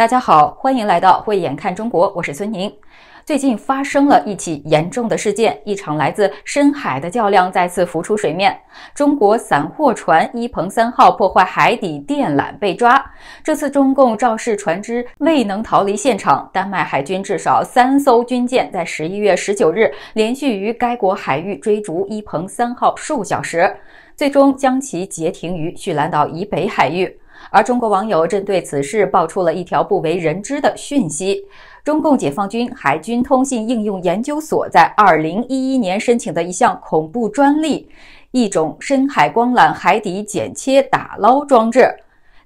大家好，欢迎来到慧眼看中国，我是孙宁。最近发生了一起严重的事件，一场来自深海的较量再次浮出水面。中国散货船“一鹏三号”破坏海底电缆被抓。这次中共肇事船只未能逃离现场，丹麦海军至少三艘军舰在十一月十九日连续于该国海域追逐“一鹏三号”数小时，最终将其截停于旭兰岛以北海域。而中国网友针对此事爆出了一条不为人知的讯息：中共解放军海军通信应用研究所在二零一一年申请的一项恐怖专利——一种深海光缆海底剪切打捞装置。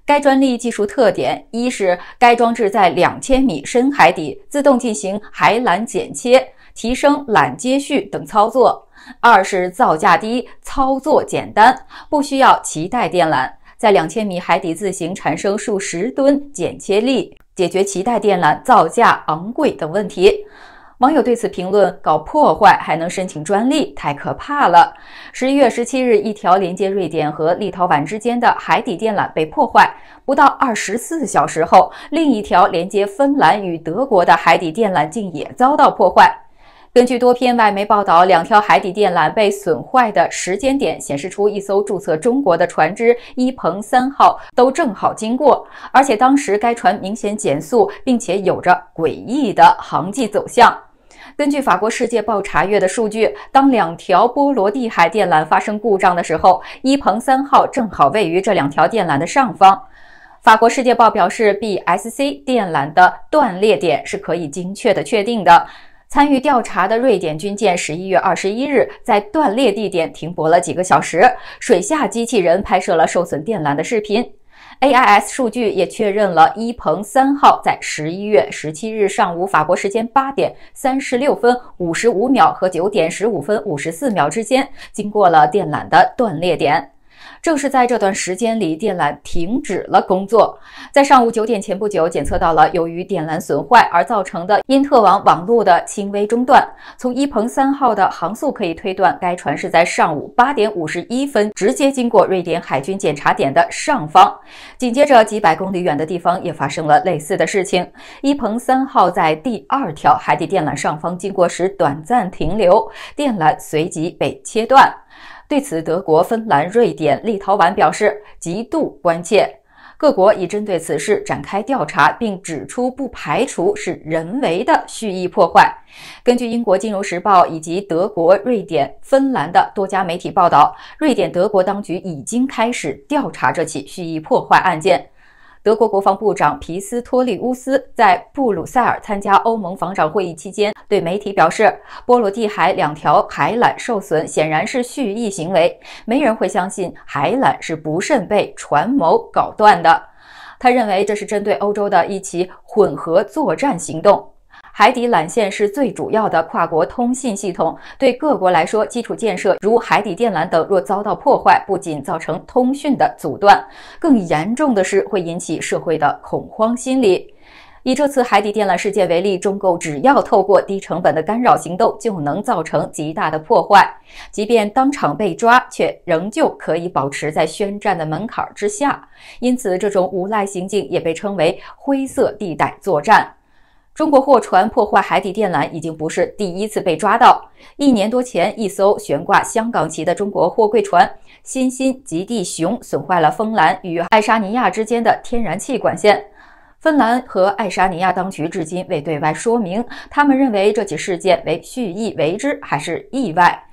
该专利技术特点一是该装置在两千米深海底自动进行海缆剪切、提升、缆接续等操作；二是造价低、操作简单，不需要脐带电缆。在两千米海底自行产生数十吨剪切力，解决脐带电缆造价昂贵等问题。网友对此评论：搞破坏还能申请专利，太可怕了！十一月十七日，一条连接瑞典和立陶宛之间的海底电缆被破坏，不到二十四小时后，另一条连接芬兰与德国的海底电缆竟也遭到破坏。根据多篇外媒报道，两条海底电缆被损坏的时间点显示出一艘注册中国的船只“伊鹏三号”都正好经过，而且当时该船明显减速，并且有着诡异的航迹走向。根据法国《世界报》查阅的数据，当两条波罗的海电缆发生故障的时候，“伊鹏三号”正好位于这两条电缆的上方。法国《世界报》表示，BSC 电缆的断裂点是可以精确的确定的。参与调查的瑞典军舰十一月二十一日在断裂地点停泊了几个小时，水下机器人拍摄了受损电缆的视频。AIS 数据也确认了“伊鹏三号”在十一月十七日上午法国时间八点三十六分五十五秒和九点十五分五十四秒之间经过了电缆的断裂点。正是在这段时间里，电缆停止了工作。在上午九点前不久，检测到了由于电缆损坏而造成的因特网网络的轻微中断。从伊鹏三号的航速可以推断，该船是在上午八点五十一分直接经过瑞典海军检查点的上方。紧接着，几百公里远的地方也发生了类似的事情。伊鹏三号在第二条海底电缆上方经过时短暂停留，电缆随即被切断。对此，德国、芬兰、瑞典、立陶宛表示极度关切。各国已针对此事展开调查，并指出不排除是人为的蓄意破坏。根据英国《金融时报》以及德国、瑞典、芬兰的多家媒体报道，瑞典、德国当局已经开始调查这起蓄意破坏案件。德国国防部长皮斯托利乌斯在布鲁塞尔参加欧盟防长会议期间，对媒体表示：“波罗的海两条海缆受损显然是蓄意行为，没人会相信海缆是不慎被船锚搞断的。”他认为这是针对欧洲的一起混合作战行动。海底缆线是最主要的跨国通信系统，对各国来说，基础建设如海底电缆等若遭到破坏，不仅造成通讯的阻断，更严重的是会引起社会的恐慌心理。以这次海底电缆事件为例，中共只要透过低成本的干扰行动，就能造成极大的破坏。即便当场被抓，却仍旧可以保持在宣战的门槛之下。因此，这种无赖行径也被称为“灰色地带作战”。中国货船破坏海底电缆已经不是第一次被抓到。一年多前，一艘悬挂香港旗的中国货柜船“新新极地熊”损坏了芬兰与爱沙尼亚之间的天然气管线。芬兰和爱沙尼亚当局至今未对外说明，他们认为这起事件为蓄意为之还是意外。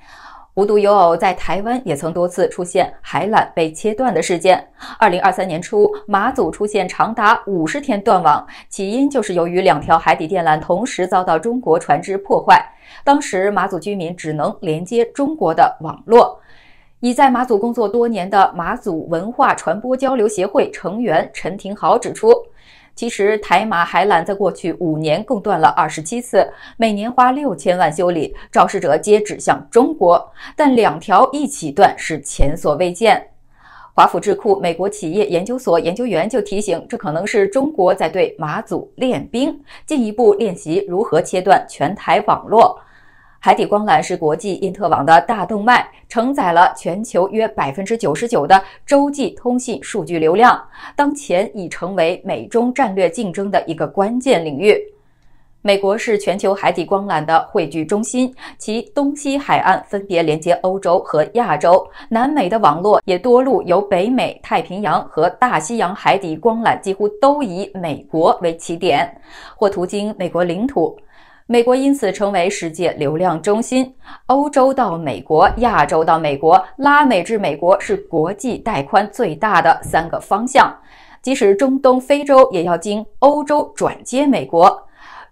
无独有偶，在台湾也曾多次出现海缆被切断的事件。二零二三年初，马祖出现长达五十天断网，起因就是由于两条海底电缆同时遭到中国船只破坏。当时马祖居民只能连接中国的网络。已在马祖工作多年的马祖文化传播交流协会成员陈廷豪指出。其实台马海缆在过去五年共断了二十七次，每年花六千万修理，肇事者皆指向中国，但两条一起断是前所未见。华府智库美国企业研究所研究员就提醒，这可能是中国在对马祖练兵，进一步练习如何切断全台网络。海底光缆是国际因特网的大动脉，承载了全球约百分之九十九的洲际通信数据流量。当前已成为美中战略竞争的一个关键领域。美国是全球海底光缆的汇聚中心，其东西海岸分别连接欧洲和亚洲。南美的网络也多路由北美太平洋和大西洋海底光缆几乎都以美国为起点，或途经美国领土。美国因此成为世界流量中心，欧洲到美国、亚洲到美国、拉美至美国是国际带宽最大的三个方向。即使中东、非洲也要经欧洲转接美国。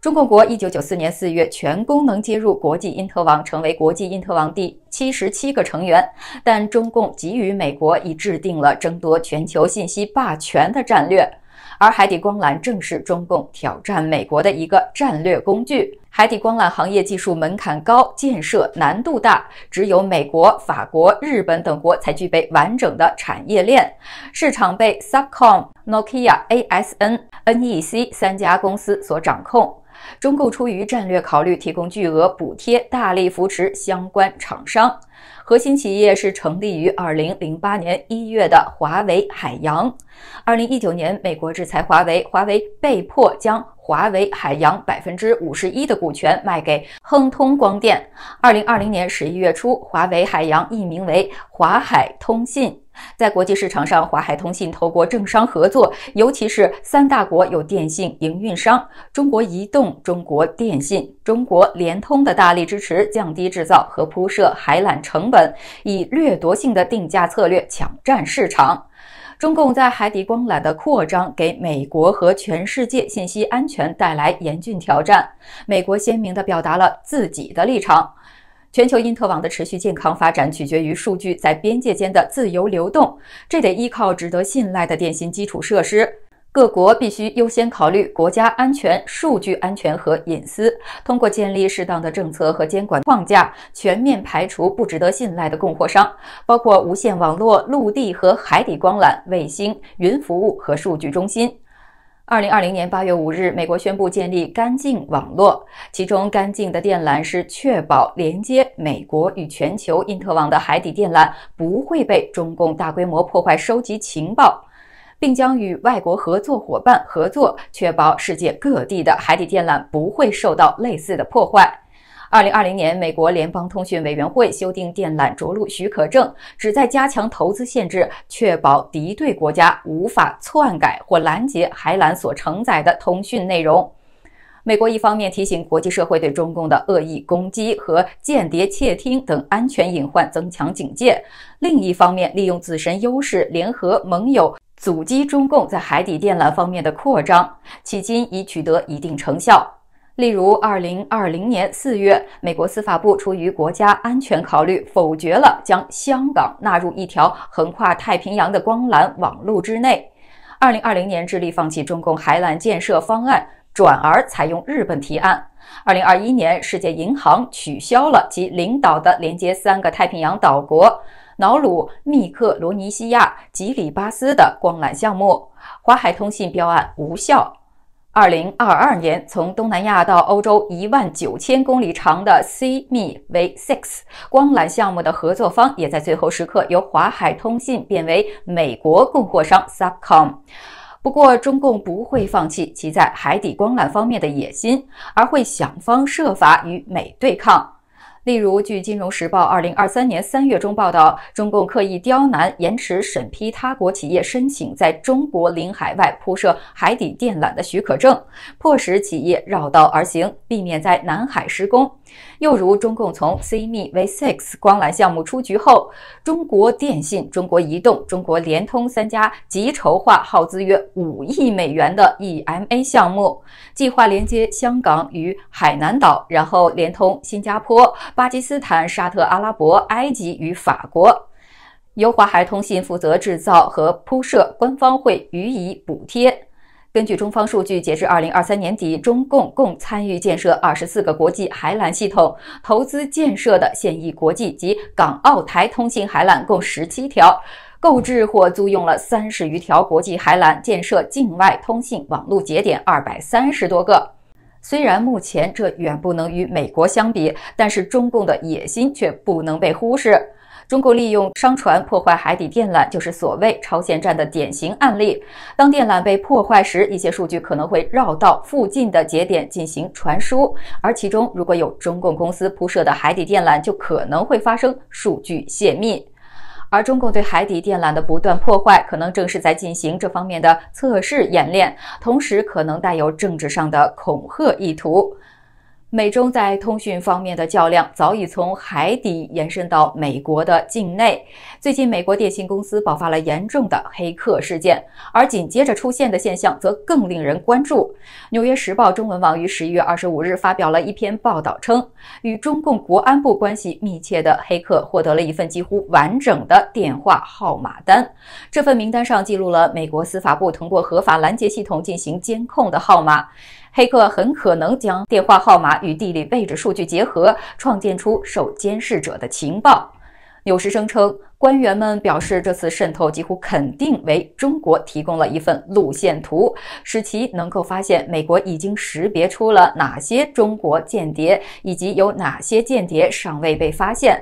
中共国一九九四年四月全功能接入国际因特网，成为国际因特网第七十七个成员。但中共给予美国已制定了争夺全球信息霸权的战略。而海底光缆正是中共挑战美国的一个战略工具。海底光缆行业技术门槛高，建设难度大，只有美国、法国、日本等国才具备完整的产业链，市场被 Subcom、Nokia、ASN、NEC 三家公司所掌控。中共出于战略考虑，提供巨额补贴，大力扶持相关厂商。核心企业是成立于二零零八年一月的华为海洋。二零一九年，美国制裁华为，华为被迫将华为海洋百分之五十一的股权卖给亨通光电。二零二零年十一月初，华为海洋易名为华海通信。在国际市场上，华海通信透过政商合作，尤其是三大国有电信营运商——中国移动、中国电信、中国联通的大力支持，降低制造和铺设海缆成本，以掠夺性的定价策略抢占市场。中共在海底光缆的扩张给美国和全世界信息安全带来严峻挑战。美国鲜明地表达了自己的立场。全球因特网的持续健康发展取决于数据在边界间的自由流动，这得依靠值得信赖的电信基础设施。各国必须优先考虑国家安全、数据安全和隐私，通过建立适当的政策和监管框架，全面排除不值得信赖的供货商，包括无线网络、陆地和海底光缆、卫星、云服务和数据中心。二零二零年八月五日，美国宣布建立干净网络，其中干净的电缆是确保连接美国与全球因特网的海底电缆不会被中共大规模破坏、收集情报，并将与外国合作伙伴合作，确保世界各地的海底电缆不会受到类似的破坏。二零二零年，美国联邦通讯委员会修订电缆着陆许可证，旨在加强投资限制，确保敌对国家无法篡改或拦截海缆所承载的通讯内容。美国一方面提醒国际社会对中共的恶意攻击和间谍窃听等安全隐患增强警戒，另一方面利用自身优势联合盟友阻击中共在海底电缆方面的扩张，迄今已取得一定成效。例如，二零二零年四月，美国司法部出于国家安全考虑，否决了将香港纳入一条横跨太平洋的光缆网路之内。二零二零年，致力放弃中共海缆建设方案，转而采用日本提案。二零二一年，世界银行取消了其领导的连接三个太平洋岛国瑙鲁、密克罗尼西亚、吉里巴斯的光缆项目。华海通信标案无效。二零二二年，从东南亚到欧洲一万九千公里长的 c m e v Six 光缆项目的合作方也在最后时刻由华海通信变为美国供货商 Subcom。不过，中共不会放弃其在海底光缆方面的野心，而会想方设法与美对抗。例如，据《金融时报》二零二三年三月中报道，中共刻意刁难，延迟审批他国企业申请在中国领海外铺设海底电缆的许可证，迫使企业绕道而行，避免在南海施工。又如，中共从 CMEV6 光缆项目出局后，中国电信、中国移动、中国联通三家集筹划耗资约五亿美元的 EMA 项目，计划连接香港与海南岛，然后连通新加坡、巴基斯坦、沙特阿拉伯、埃及与法国，由华海通信负责制造和铺设，官方会予以补贴。根据中方数据，截至二零二三年底，中共共参与建设二十四个国际海缆系统，投资建设的现役国际及港澳台通信海缆共十七条，购置或租用了三十余条国际海缆，建设境外通信网络节点二百三十多个。虽然目前这远不能与美国相比，但是中共的野心却不能被忽视。中国利用商船破坏海底电缆，就是所谓“超限战”的典型案例。当电缆被破坏时，一些数据可能会绕到附近的节点进行传输，而其中如果有中共公司铺设的海底电缆，就可能会发生数据泄密。而中共对海底电缆的不断破坏，可能正是在进行这方面的测试演练，同时可能带有政治上的恐吓意图。美中在通讯方面的较量早已从海底延伸到美国的境内。最近，美国电信公司爆发了严重的黑客事件，而紧接着出现的现象则更令人关注。《纽约时报》中文网于十一月二十五日发表了一篇报道，称与中共国安部关系密切的黑客获得了一份几乎完整的电话号码单。这份名单上记录了美国司法部通过合法拦截系统进行监控的号码。黑客很可能将电话号码与地理位置数据结合，创建出受监视者的情报。纽时声称，官员们表示，这次渗透几乎肯定为中国提供了一份路线图，使其能够发现美国已经识别出了哪些中国间谍，以及有哪些间谍尚未被发现。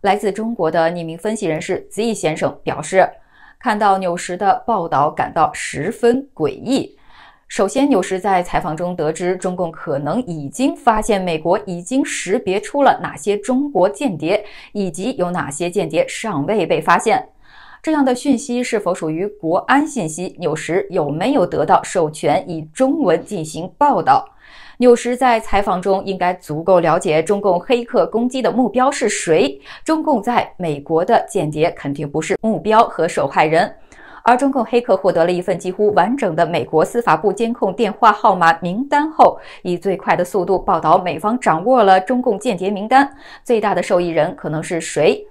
来自中国的匿名分析人士 Z 先生表示，看到纽时的报道感到十分诡异。首先，纽时在采访中得知，中共可能已经发现美国已经识别出了哪些中国间谍，以及有哪些间谍尚未被发现。这样的讯息是否属于国安信息？纽时有没有得到授权以中文进行报道？纽时在采访中应该足够了解中共黑客攻击的目标是谁。中共在美国的间谍肯定不是目标和受害人。而中共黑客获得了一份几乎完整的美国司法部监控电话号码名单后，以最快的速度报道美方掌握了中共间谍名单。最大的受益人可能是谁？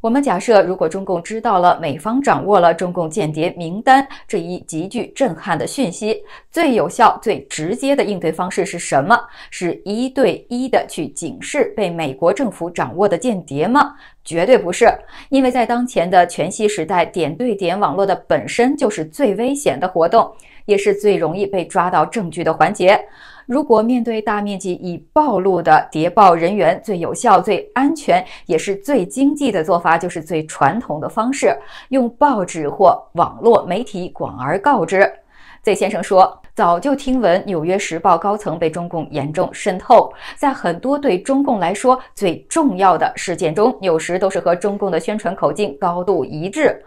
我们假设，如果中共知道了美方掌握了中共间谍名单这一极具震撼的讯息，最有效、最直接的应对方式是什么？是一对一的去警示被美国政府掌握的间谍吗？绝对不是，因为在当前的全息时代，点对点网络的本身就是最危险的活动，也是最容易被抓到证据的环节。如果面对大面积已暴露的谍报人员，最有效、最安全，也是最经济的做法，就是最传统的方式——用报纸或网络媒体广而告之。Z 先生说，早就听闻《纽约时报》高层被中共严重渗透，在很多对中共来说最重要的事件中，有时都是和中共的宣传口径高度一致。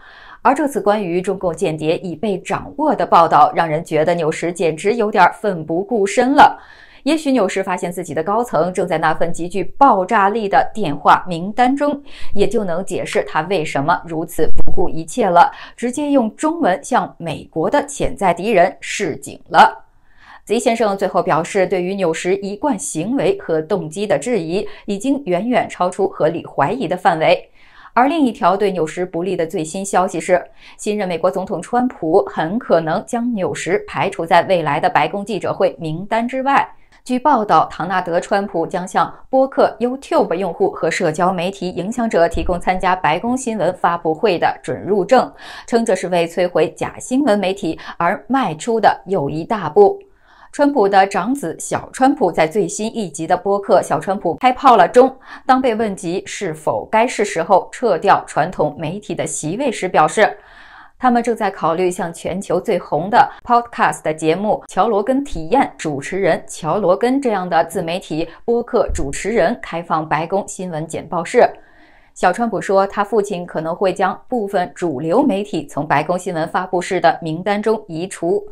而这次关于中共间谍已被掌握的报道，让人觉得纽石简直有点奋不顾身了。也许纽石发现自己的高层正在那份极具爆炸力的电话名单中，也就能解释他为什么如此不顾一切了，直接用中文向美国的潜在敌人示警了。贼先生最后表示，对于纽石一贯行为和动机的质疑，已经远远超出合理怀疑的范围。而另一条对纽时不利的最新消息是，新任美国总统川普很可能将纽时排除在未来的白宫记者会名单之外。据报道，唐纳德·川普将向播客、YouTube 用户和社交媒体影响者提供参加白宫新闻发布会的准入证，称这是为摧毁假新闻媒体而迈出的又一大步。川普的长子小川普在最新一集的播客《小川普开炮了》中，当被问及是否该是时候撤掉传统媒体的席位时，表示他们正在考虑向全球最红的 podcast 节目《乔罗根体验》主持人乔罗根这样的自媒体播客主持人开放白宫新闻简报室。小川普说，他父亲可能会将部分主流媒体从白宫新闻发布室的名单中移除。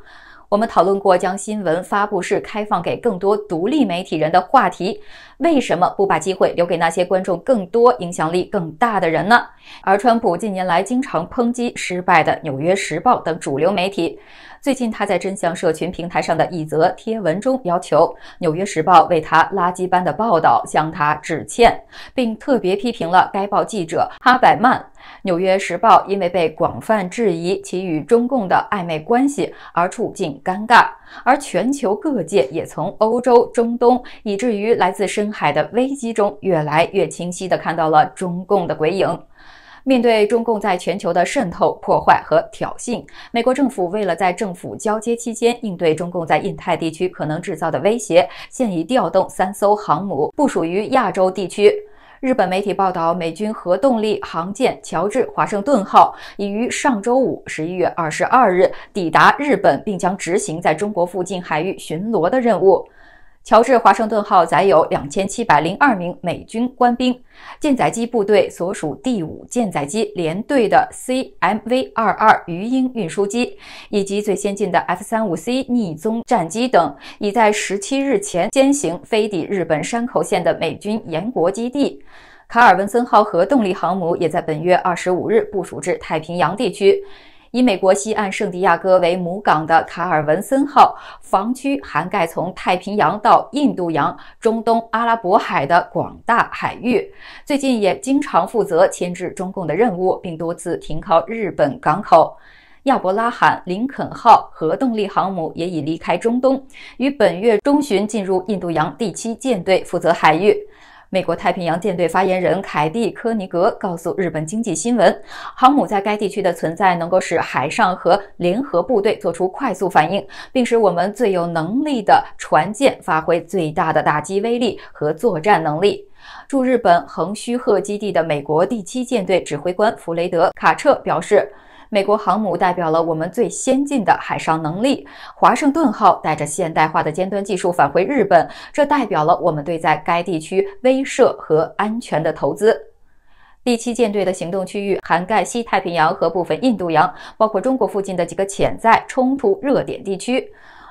我们讨论过将新闻发布式开放给更多独立媒体人的话题，为什么不把机会留给那些观众更多、影响力更大的人呢？而川普近年来经常抨击失败的《纽约时报》等主流媒体。最近，他在真相社群平台上的一则贴文中，要求《纽约时报》为他垃圾般的报道向他致歉，并特别批评了该报记者哈百曼。《纽约时报》因为被广泛质疑其与中共的暧昧关系而处境尴尬，而全球各界也从欧洲、中东以至于来自深海的危机中，越来越清晰地看到了中共的鬼影。面对中共在全球的渗透、破坏和挑衅，美国政府为了在政府交接期间应对中共在印太地区可能制造的威胁，现已调动三艘航母，部署于亚洲地区。日本媒体报道，美军核动力航舰“乔治·华盛顿号”已于上周五（十一月二十二日）抵达日本，并将执行在中国附近海域巡逻的任务。乔治·华盛顿号载有两千七百零二名美军官兵，舰载机部队所属第五舰载机联队的 C MV-22 鱼鹰运输机以及最先进的 F-35C 逆踪战机等，已在十七日前先行飞抵日本山口县的美军岩国基地。卡尔文森号核动力航母也在本月二十五日部署至太平洋地区。以美国西岸圣地亚哥为母港的卡尔文森号防区，涵盖从太平洋到印度洋、中东、阿拉伯海的广大海域。最近也经常负责牵制中共的任务，并多次停靠日本港口。亚伯拉罕·林肯号核动力航母也已离开中东，于本月中旬进入印度洋第七舰队负责海域。美国太平洋舰队发言人凯蒂·科尼格告诉日本经济新闻，航母在该地区的存在能够使海上和联合部队做出快速反应，并使我们最有能力的船舰发挥最大的打击威力和作战能力。驻日本横须贺基地的美国第七舰队指挥官弗雷德·卡彻表示。美国航母代表了我们最先进的海上能力。华盛顿号带着现代化的尖端技术返回日本，这代表了我们对在该地区威慑和安全的投资。第七舰队的行动区域涵盖西太平洋和部分印度洋，包括中国附近的几个潜在冲突热点地区，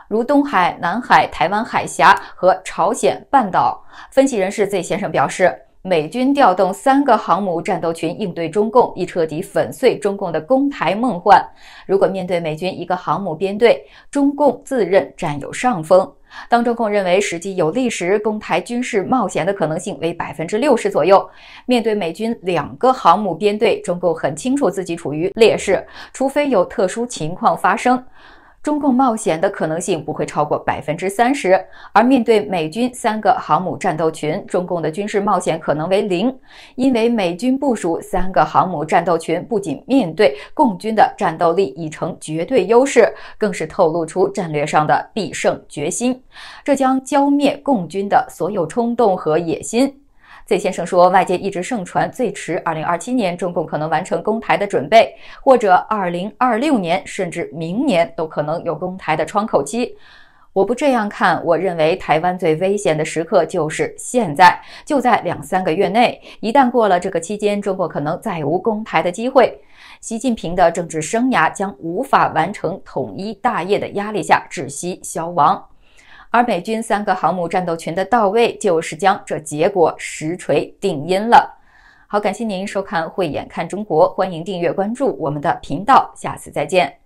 如东海、南海、台湾海峡和朝鲜半岛。分析人士 Z 先生表示。美军调动三个航母战斗群应对中共，以彻底粉碎中共的攻台梦幻。如果面对美军一个航母编队，中共自认占有上风。当中共认为时机有利时，攻台军事冒险的可能性为百分之六十左右。面对美军两个航母编队，中共很清楚自己处于劣势，除非有特殊情况发生。中共冒险的可能性不会超过百分之三十，而面对美军三个航母战斗群，中共的军事冒险可能为零，因为美军部署三个航母战斗群，不仅面对共军的战斗力已成绝对优势，更是透露出战略上的必胜决心，这将浇灭共军的所有冲动和野心。C 先生说：“外界一直盛传，最迟二零二七年，中共可能完成公台的准备，或者二零二六年，甚至明年都可能有公台的窗口期。我不这样看，我认为台湾最危险的时刻就是现在，就在两三个月内。一旦过了这个期间，中国可能再无公台的机会。习近平的政治生涯将无法完成统一大业的压力下窒息消亡。”而美军三个航母战斗群的到位，就是将这结果实锤定音了。好，感谢您收看《慧眼看中国》，欢迎订阅关注我们的频道，下次再见。